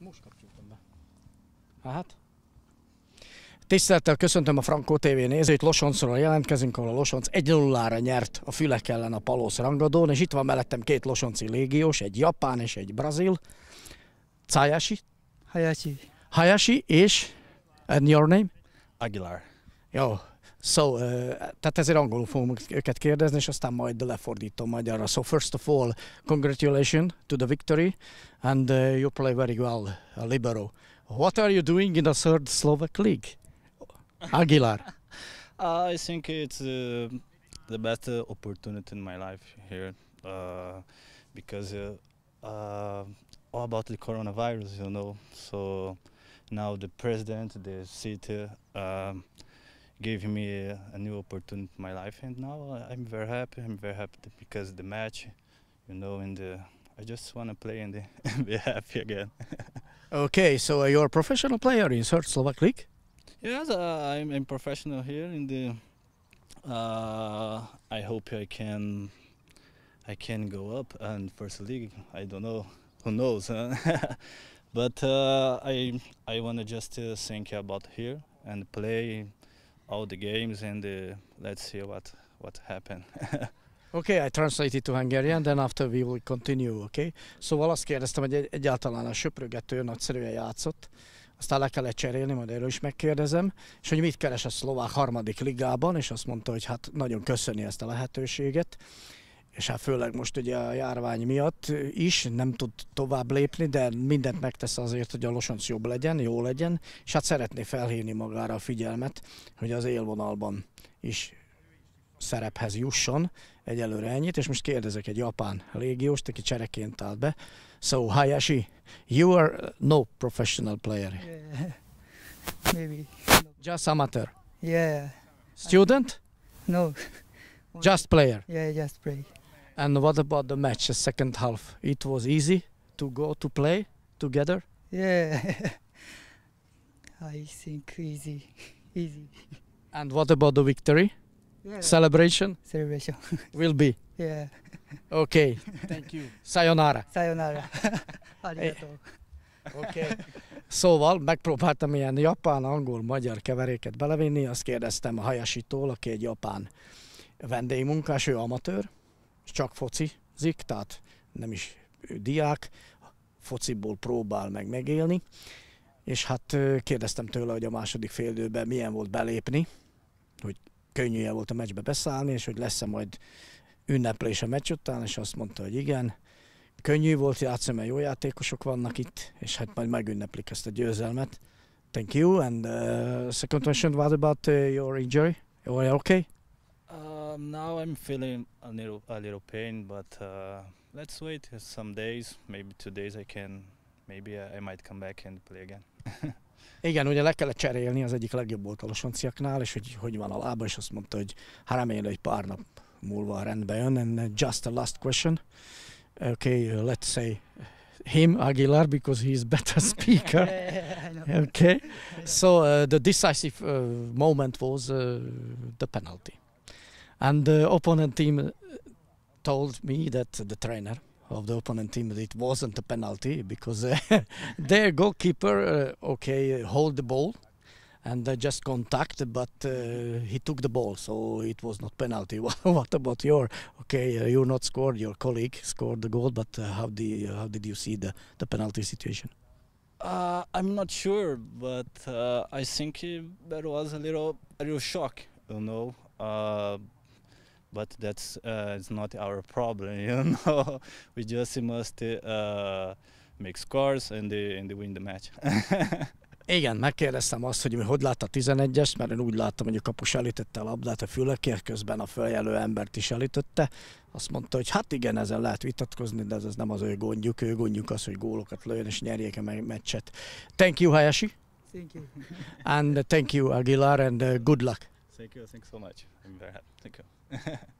Most kapcsoltam be. Hát. Tisztelettel köszöntöm a Frankó TV nézőit, Losoncról jelentkezünk, ahol a Losonc 1 0 nyert a fülek ellen a Palosz rangadón, és itt van mellettem két Losonci légiós, egy japán és egy brazil. Cájási? Hayashi. Hayashi és? And your name? Aguilar. Jó, So, tehát ezért angolul fogom őket kérdezni, és aztán majd lefordítom magyarra. So first of all, congratulations to the victory, and uh, you play very well, a uh, libero. What are you doing in the third Slovak league, Aguilar? Uh, I think it's uh, the best uh, opportunity in my life here, uh, because uh, all about the coronavirus, you know. So now the president, the city. Um, gave me a, a, new opportunity in my life and now I'm very happy I'm very happy because the match you know and the, I just want to play and be happy again okay so you're a professional player in South Slovak League yes uh, I'm, I'm professional here in the uh, I hope I can I can go up and first league I don't know who knows huh? but uh, I I want to just uh, think about here and play all the games and uh, let's see what what happened. okay, I translate it to Hungarian, then after we will continue, okay? Szóval azt kérdeztem, hogy egy, egyáltalán a söprögető nagyszerűen játszott, aztán le kellett cserélni, majd erről is megkérdezem, és hogy mit keres a szlovák harmadik ligában, és azt mondta, hogy hát nagyon köszöni ezt a lehetőséget, és hát főleg most ugye a járvány miatt is nem tud tovább lépni, de mindent megtesz azért, hogy a losonc jobb legyen, jó legyen, és hát szeretné felhívni magára a figyelmet, hogy az élvonalban is szerephez jusson, egyelőre ennyit, és most kérdezek egy japán légióst, aki csereként állt be. So Hayashi, you are no professional player. Yeah. Maybe. Just amateur. Yeah. Student? No. Just player. Yeah, just player. And what about the match, the second half? It was easy to go to play together? Yeah, I think easy, easy. And what about the victory? Yeah. Celebration? Celebration. Will be. Yeah. Okay. Thank you. Sayonara. Sayonara. Oké. Okay. Szóval megpróbáltam ilyen japán, angol, magyar keveréket belevinni, azt kérdeztem a hajasitól, aki egy japán vendégmunkás, ő amatőr, csak focizik, tehát nem is ő diák, fociból próbál meg megélni, és hát kérdeztem tőle, hogy a második félidőben milyen volt belépni, hogy könnyű volt a meccsbe beszállni, és hogy lesz-e majd ünneplés a meccs után, és azt mondta, hogy igen, könnyű volt játszani, mert jó játékosok vannak itt, és hát majd megünneplik ezt a győzelmet. Thank you, and uh, second question, what about uh, your injury? Are you okay? Um, now I'm feeling a little a little pain, but uh, let's wait some days. Maybe two days I can, maybe I, I might come back and play again. Igen, ugye le kellett cserélni az egyik legjobb a losonciaknál, és hogy hogy van a lába, és azt mondta, hogy hát remélem, hogy pár nap múlva rendbe jön. And uh, just a last question. Okay, uh, let's say him Aguilar because he's better speaker. okay, so uh, the decisive uh, moment was uh, the penalty. And the opponent team uh, told me that the trainer of the opponent team it wasn't a penalty because uh, their goalkeeper uh, okay hold the ball and uh, just contact, but uh, he took the ball, so it was not penalty. what about your? Okay, uh, you not scored. Your colleague scored the goal, but uh, how the how did you see the the penalty situation? I'm not sure, but I think it, there was a little a little shock, you know. but that's uh, it's not our problem you know we just must uh, make scores and and win the match Igen, megkérdeztem azt, hogy hogy látta a 11-est, mert én úgy láttam, hogy a kapus elütötte a labdát a fülekért, közben a följelő embert is elütötte. Azt mondta, hogy hát igen, ezzel lehet vitatkozni, de ez, ez nem az ő gondjuk. Ő gondjuk az, hogy gólokat lőjön és nyerjék a meccset. Thank you, Hayashi. Thank you. and thank you, Aguilar, and uh, good luck. Thank you. Thanks so much. I'm very happy. Thank you.